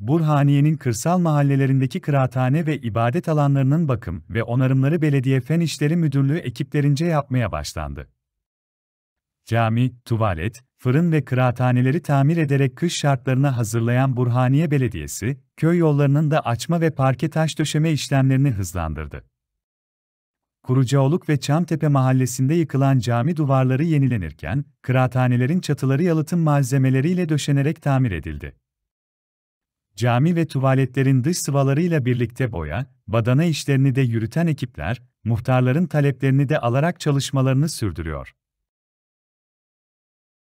Burhaniye'nin kırsal mahallelerindeki kıraathane ve ibadet alanlarının bakım ve onarımları Belediye Fen İşleri Müdürlüğü ekiplerince yapmaya başlandı. Cami, tuvalet, fırın ve kıraathaneleri tamir ederek kış şartlarına hazırlayan Burhaniye Belediyesi, köy yollarının da açma ve parke taş döşeme işlemlerini hızlandırdı. Kurucaoluk ve Çamtepe mahallesinde yıkılan cami duvarları yenilenirken, kıraathanelerin çatıları yalıtım malzemeleriyle döşenerek tamir edildi. Cami ve tuvaletlerin dış sıvalarıyla birlikte boya, badana işlerini de yürüten ekipler, muhtarların taleplerini de alarak çalışmalarını sürdürüyor.